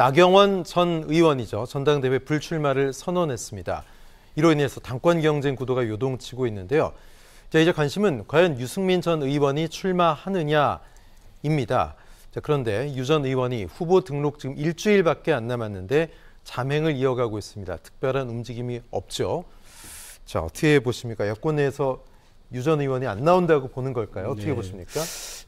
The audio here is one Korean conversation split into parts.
나경원 전 의원이죠. 전당대회 불출마를 선언했습니다. 이로 인해서 당권 경쟁 구도가 요동치고 있는데요. 자, 이제 관심은 과연 유승민 전 의원이 출마하느냐입니다. 자, 그런데 유 전 의원이 후보 등록 지금 일주일밖에 안 남았는데 자행을 이어가고 있습니다. 특별한 움직임이 없죠. 자, 어떻게 보십니까? 여권 내에서 유 전 의원이 안 나온다고 보는 걸까요? 어떻게 네. 보십니까?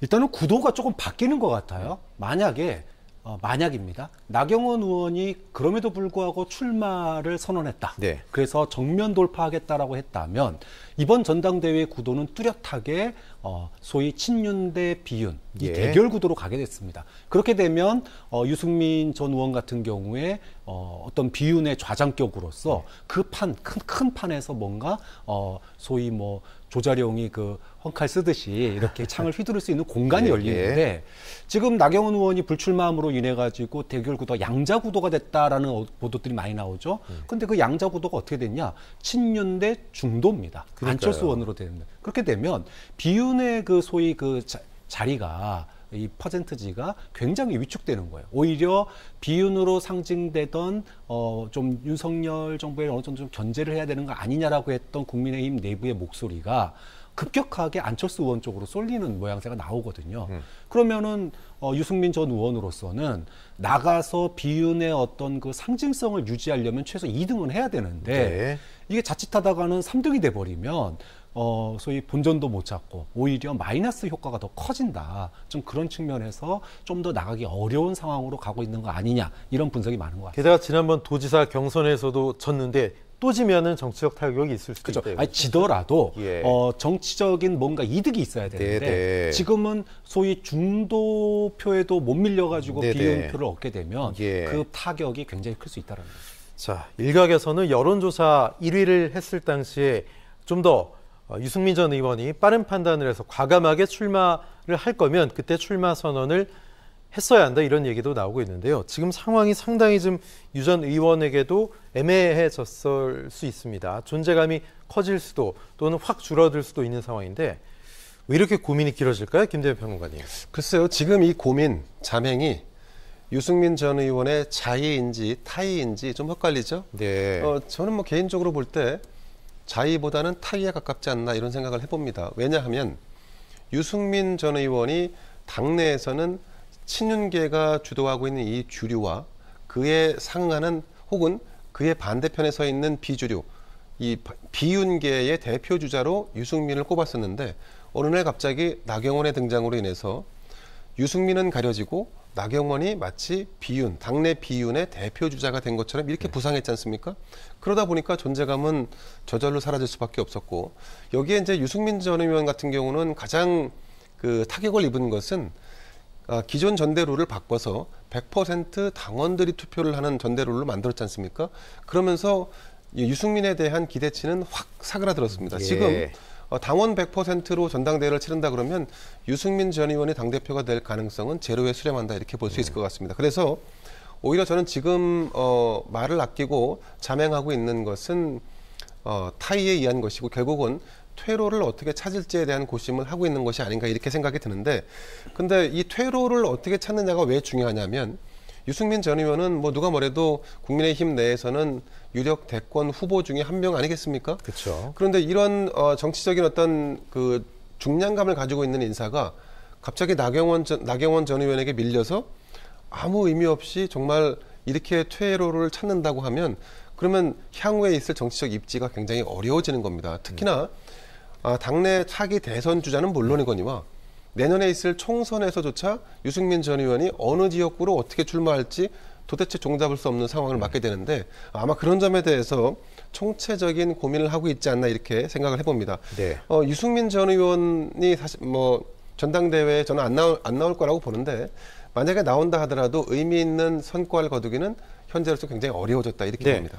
일단은 구도가 조금 바뀌는 것 같아요. 만약에 어, 만약입니다. 나경원 의원이 그럼에도 불구하고 출마를 선언했다. 네. 그래서 정면 돌파하겠다라고 했다면 이번 전당대회 구도는 뚜렷하게 어, 소위 친윤대 비윤 이 예. 대결 구도로 가게 됐습니다. 그렇게 되면 어, 유승민 전 의원 같은 경우에 어, 어떤 비윤의 좌장격으로서 네. 그 그판큰큰 큰 판에서 뭔가 어, 소위 뭐 조자룡이 그 헝칼 쓰듯이 이렇게 창을 휘두를 수 있는 공간이 예, 열리는데 예. 지금 나경원 의원이 불출마함으로 인해 가지고 대결 구도 양자 구도가 됐다라는 어, 보도들이 많이 나오죠. 음. 근데 그 양자 구도가 어떻게 됐냐? 친윤대 중도입니다. 그러니까요. 안철수 의원으로 되는 그렇게 되면 비윤의 그 소위 그 자, 자리가 이 퍼센트지가 굉장히 위축되는 거예요. 오히려 비윤으로 상징되던 어좀 윤석열 정부에 어느 정도 좀 견제를 해야 되는 거 아니냐라고 했던 국민의힘 내부의 목소리가 급격하게 안철수 의원 쪽으로 쏠리는 모양새가 나오거든요. 음. 그러면은 어, 유승민 전 의원으로서는 나가서 비윤의 어떤 그 상징성을 유지하려면 최소 2등은 해야 되는데 네. 이게 자칫하다가는 3등이 돼 버리면 어, 소위 본전도 못잡고 오히려 마이너스 효과가 더 커진다. 좀 그런 측면에서 좀 더 나가기 어려운 상황으로 가고 있는 거 아니냐 이런 분석이 많은 것 같아요. 게다가 지난번 도지사 경선에서도 졌는데 또 지면은 정치적 타격이 있을 수도 그렇죠. 있대요. 아니, 지더라도 예. 어, 정치적인 뭔가 이득이 있어야 되는데 네네. 네. 지금은 소위 중도표에도 못 밀려가지고 네, 네. 비운표를 얻게 되면 예. 그 타격이 굉장히 클 수 있다는 라 거죠. 자, 일각에서는 여론조사 1위를 했을 당시에 좀더 어, 유승민 전 의원이 빠른 판단을 해서 과감하게 출마를 할 거면 그때 출마 선언을 했어야 한다 이런 얘기도 나오고 있는데요. 지금 상황이 상당히 좀유전 의원에게도 애매해졌을 수 있습니다. 존재감이 커질 수도 또는 확 줄어들 수도 있는 상황인데 왜 이렇게 고민이 길어질까요? 김대표 평론가님. 글쎄요. 지금 이 고민, 잠행이 유승민 전 의원의 자의인지 타의인지 좀 헷갈리죠? 네. 어, 저는 뭐 개인적으로 볼 때 자의보다는 타의에 가깝지 않나 이런 생각을 해봅니다. 왜냐하면 유승민 전 의원이 당내에서는 친윤계가 주도하고 있는 이 주류와 그에 상응하는 혹은 그의 반대편에 서 있는 비주류, 이 비윤계의 대표 주자로 유승민을 꼽았었는데 어느 날 갑자기 나경원의 등장으로 인해서 유승민은 가려지고 나경원이 마치 비윤, 당내 비윤의 대표 주자가 된 것처럼 이렇게 네. 부상했지 않습니까? 그러다 보니까 존재감은 저절로 사라질 수밖에 없었고 여기에 이제 유승민 전 의원 같은 경우는 가장 그 타격을 입은 것은 아, 기존 전대룰을 바꿔서 100% 당원들이 투표를 하는 전대룰로 만들었지 않습니까? 그러면서 유승민에 대한 기대치는 확 사그라들었습니다. 예. 지금 어, 당원 100%로 전당대회를 치른다 그러면 유승민 전 의원이 당대표가 될 가능성은 제로에 수렴한다 이렇게 볼 수 있을 음. 것 같습니다. 그래서 오히려 저는 지금 어, 말을 아끼고 자맹하고 있는 것은 어, 타의에 의한 것이고 결국은 퇴로를 어떻게 찾을지에 대한 고심을 하고 있는 것이 아닌가 이렇게 생각이 드는데 근데 이 퇴로를 어떻게 찾느냐가 왜 중요하냐면 유승민 전 의원은 뭐 누가 뭐래도 국민의힘 내에서는 유력 대권 후보 중에 한 명 아니겠습니까? 그렇죠. 그런데 이런 어, 정치적인 어떤 그 중량감을 가지고 있는 인사가 갑자기 나경원 전, 나경원 전 의원에게 밀려서 아무 의미 없이 정말 이렇게 퇴로를 찾는다고 하면 그러면 향후에 있을 정치적 입지가 굉장히 어려워지는 겁니다. 특히나 음. 아, 당내 차기 대선 주자는 물론이거니와 내년에 있을 총선에서조차 유승민 전 의원이 어느 지역구로 어떻게 출마할지 도대체 종잡을 수 없는 상황을 맞게 되는데 아마 그런 점에 대해서 총체적인 고민을 하고 있지 않나 이렇게 생각을 해봅니다. 네. 어, 유승민 전 의원이 사실 뭐 전당대회에 저는 안 나올, 안 나올 거라고 보는데 만약에 나온다 하더라도 의미 있는 선과를 거두기는 현재로서 굉장히 어려워졌다 이렇게 네. 봅니다.